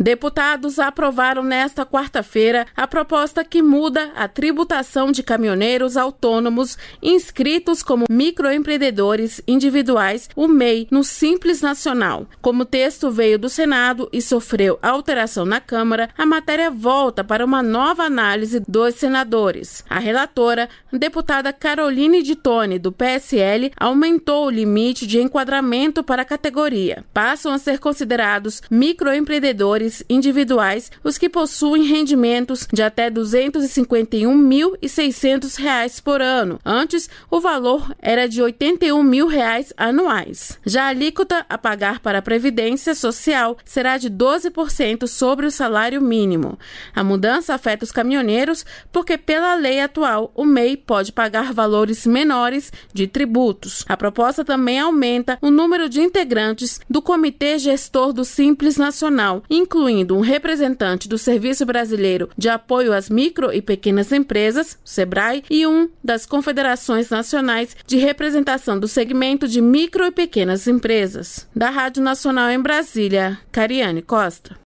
Deputados aprovaram nesta quarta-feira a proposta que muda a tributação de caminhoneiros autônomos inscritos como microempreendedores individuais, o MEI, no Simples Nacional. Como o texto veio do Senado e sofreu alteração na Câmara, a matéria volta para uma nova análise dos senadores. A relatora, deputada Caroline de Tone, do PSL, aumentou o limite de enquadramento para a categoria. Passam a ser considerados microempreendedores individuais os que possuem rendimentos de até R$ 251.600 por ano. Antes, o valor era de R$ 81.000 reais anuais. Já a alíquota a pagar para a Previdência Social será de 12% sobre o salário mínimo. A mudança afeta os caminhoneiros porque, pela lei atual, o MEI pode pagar valores menores de tributos. A proposta também aumenta o número de integrantes do Comitê Gestor do Simples Nacional, incluindo incluindo um representante do Serviço Brasileiro de Apoio às Micro e Pequenas Empresas, SEBRAE, e um das Confederações Nacionais de Representação do Segmento de Micro e Pequenas Empresas. Da Rádio Nacional em Brasília, Cariane Costa.